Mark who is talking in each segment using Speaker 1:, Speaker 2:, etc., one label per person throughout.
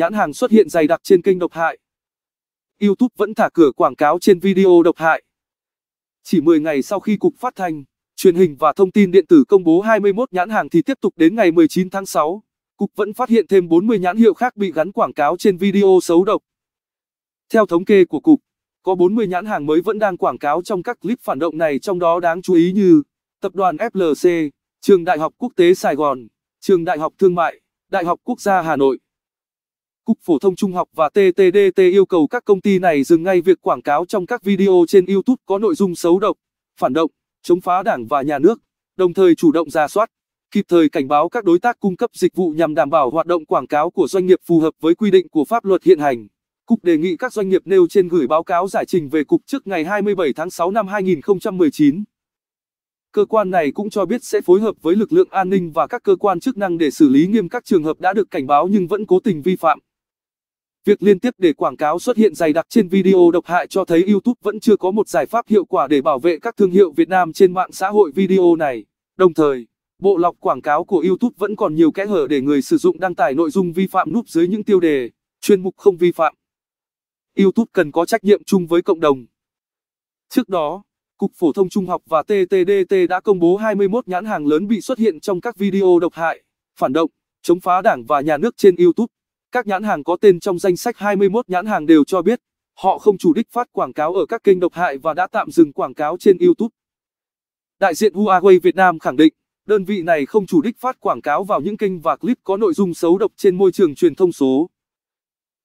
Speaker 1: nhãn hàng xuất hiện dày đặc trên kênh độc hại. YouTube vẫn thả cửa quảng cáo trên video độc hại. Chỉ 10 ngày sau khi Cục Phát thanh, Truyền hình và Thông tin điện tử công bố 21 nhãn hàng thì tiếp tục đến ngày 19 tháng 6, Cục vẫn phát hiện thêm 40 nhãn hiệu khác bị gắn quảng cáo trên video xấu độc. Theo thống kê của Cục, có 40 nhãn hàng mới vẫn đang quảng cáo trong các clip phản động này trong đó đáng chú ý như Tập đoàn FLC, Trường Đại học Quốc tế Sài Gòn, Trường Đại học Thương mại, Đại học Quốc gia Hà Nội. Cục Phổ thông Trung học và TTDT yêu cầu các công ty này dừng ngay việc quảng cáo trong các video trên YouTube có nội dung xấu độc, phản động, chống phá đảng và nhà nước, đồng thời chủ động ra soát, kịp thời cảnh báo các đối tác cung cấp dịch vụ nhằm đảm bảo hoạt động quảng cáo của doanh nghiệp phù hợp với quy định của pháp luật hiện hành. Cục đề nghị các doanh nghiệp nêu trên gửi báo cáo giải trình về Cục trước ngày 27 tháng 6 năm 2019. Cơ quan này cũng cho biết sẽ phối hợp với lực lượng an ninh và các cơ quan chức năng để xử lý nghiêm các trường hợp đã được cảnh báo nhưng vẫn cố tình vi phạm. Việc liên tiếp để quảng cáo xuất hiện dày đặc trên video độc hại cho thấy YouTube vẫn chưa có một giải pháp hiệu quả để bảo vệ các thương hiệu Việt Nam trên mạng xã hội video này. Đồng thời, bộ lọc quảng cáo của YouTube vẫn còn nhiều kẽ hở để người sử dụng đăng tải nội dung vi phạm núp dưới những tiêu đề, chuyên mục không vi phạm. YouTube cần có trách nhiệm chung với cộng đồng. Trước đó, Cục Phổ thông Trung học và TTDT đã công bố 21 nhãn hàng lớn bị xuất hiện trong các video độc hại, phản động, chống phá đảng và nhà nước trên YouTube. Các nhãn hàng có tên trong danh sách 21 nhãn hàng đều cho biết, họ không chủ đích phát quảng cáo ở các kênh độc hại và đã tạm dừng quảng cáo trên YouTube. Đại diện Huawei Việt Nam khẳng định, đơn vị này không chủ đích phát quảng cáo vào những kênh và clip có nội dung xấu độc trên môi trường truyền thông số.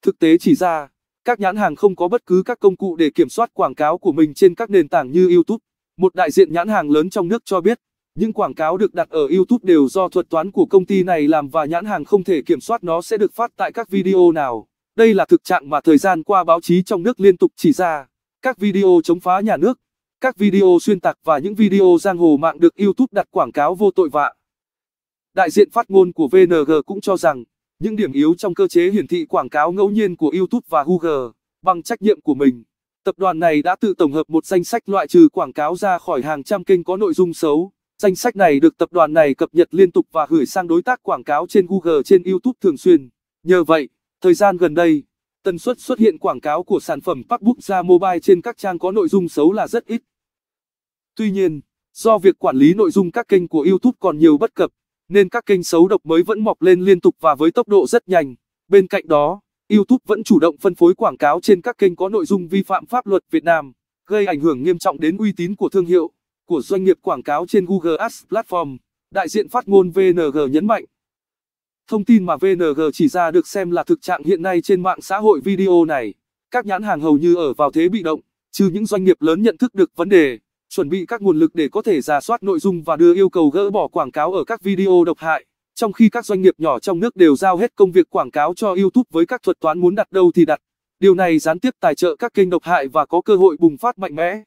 Speaker 1: Thực tế chỉ ra, các nhãn hàng không có bất cứ các công cụ để kiểm soát quảng cáo của mình trên các nền tảng như YouTube. Một đại diện nhãn hàng lớn trong nước cho biết, những quảng cáo được đặt ở YouTube đều do thuật toán của công ty này làm và nhãn hàng không thể kiểm soát nó sẽ được phát tại các video nào. Đây là thực trạng mà thời gian qua báo chí trong nước liên tục chỉ ra. Các video chống phá nhà nước, các video xuyên tạc và những video giang hồ mạng được YouTube đặt quảng cáo vô tội vạ. Đại diện phát ngôn của VNG cũng cho rằng, những điểm yếu trong cơ chế hiển thị quảng cáo ngẫu nhiên của YouTube và Google, bằng trách nhiệm của mình, tập đoàn này đã tự tổng hợp một danh sách loại trừ quảng cáo ra khỏi hàng trăm kênh có nội dung xấu. Danh sách này được tập đoàn này cập nhật liên tục và gửi sang đối tác quảng cáo trên Google trên YouTube thường xuyên. Nhờ vậy, thời gian gần đây, tần suất xuất hiện quảng cáo của sản phẩm Pakbook ra Mobile trên các trang có nội dung xấu là rất ít. Tuy nhiên, do việc quản lý nội dung các kênh của YouTube còn nhiều bất cập, nên các kênh xấu độc mới vẫn mọc lên liên tục và với tốc độ rất nhanh. Bên cạnh đó, YouTube vẫn chủ động phân phối quảng cáo trên các kênh có nội dung vi phạm pháp luật Việt Nam, gây ảnh hưởng nghiêm trọng đến uy tín của thương hiệu của doanh nghiệp quảng cáo trên Google Ads Platform, đại diện phát ngôn VNG nhấn mạnh. Thông tin mà VNG chỉ ra được xem là thực trạng hiện nay trên mạng xã hội video này. Các nhãn hàng hầu như ở vào thế bị động, trừ những doanh nghiệp lớn nhận thức được vấn đề, chuẩn bị các nguồn lực để có thể ra soát nội dung và đưa yêu cầu gỡ bỏ quảng cáo ở các video độc hại. Trong khi các doanh nghiệp nhỏ trong nước đều giao hết công việc quảng cáo cho YouTube với các thuật toán muốn đặt đâu thì đặt. Điều này gián tiếp tài trợ các kênh độc hại và có cơ hội bùng phát mạnh mẽ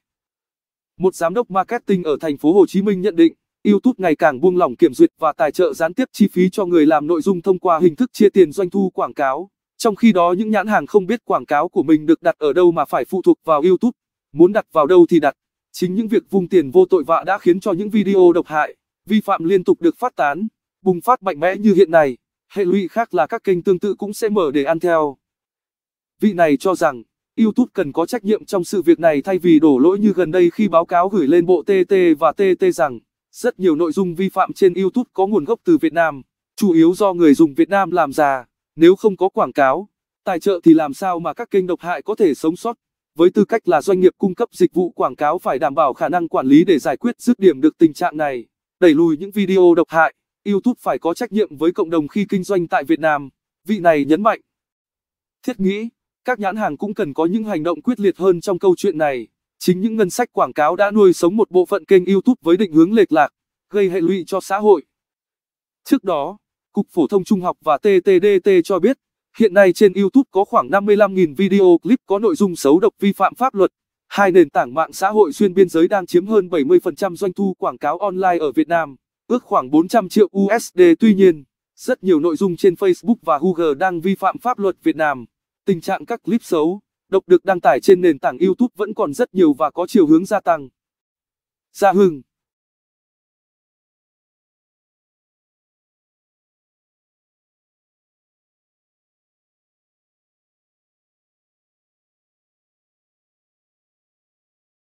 Speaker 1: một giám đốc marketing ở thành phố Hồ Chí Minh nhận định, YouTube ngày càng buông lỏng kiểm duyệt và tài trợ gián tiếp chi phí cho người làm nội dung thông qua hình thức chia tiền doanh thu quảng cáo. Trong khi đó những nhãn hàng không biết quảng cáo của mình được đặt ở đâu mà phải phụ thuộc vào YouTube, muốn đặt vào đâu thì đặt. Chính những việc vung tiền vô tội vạ đã khiến cho những video độc hại, vi phạm liên tục được phát tán, bùng phát mạnh mẽ như hiện nay. Hệ lụy khác là các kênh tương tự cũng sẽ mở để ăn theo. Vị này cho rằng YouTube cần có trách nhiệm trong sự việc này thay vì đổ lỗi như gần đây khi báo cáo gửi lên bộ TT và TT rằng rất nhiều nội dung vi phạm trên YouTube có nguồn gốc từ Việt Nam, chủ yếu do người dùng Việt Nam làm ra, nếu không có quảng cáo, tài trợ thì làm sao mà các kênh độc hại có thể sống sót. Với tư cách là doanh nghiệp cung cấp dịch vụ quảng cáo phải đảm bảo khả năng quản lý để giải quyết dứt điểm được tình trạng này, đẩy lùi những video độc hại, YouTube phải có trách nhiệm với cộng đồng khi kinh doanh tại Việt Nam, vị này nhấn mạnh. Thiết nghĩ các nhãn hàng cũng cần có những hành động quyết liệt hơn trong câu chuyện này. Chính những ngân sách quảng cáo đã nuôi sống một bộ phận kênh YouTube với định hướng lệch lạc, gây hệ lụy cho xã hội. Trước đó, Cục Phổ thông Trung học và TTDT cho biết, hiện nay trên YouTube có khoảng 55.000 video clip có nội dung xấu độc vi phạm pháp luật. Hai nền tảng mạng xã hội xuyên biên giới đang chiếm hơn 70% doanh thu quảng cáo online ở Việt Nam, ước khoảng 400 triệu USD. Tuy nhiên, rất nhiều nội dung trên Facebook và Google đang vi phạm pháp luật Việt Nam. Tình trạng các clip xấu, độc được đăng tải trên nền tảng YouTube vẫn còn rất nhiều và có chiều hướng gia tăng. Gia Hưng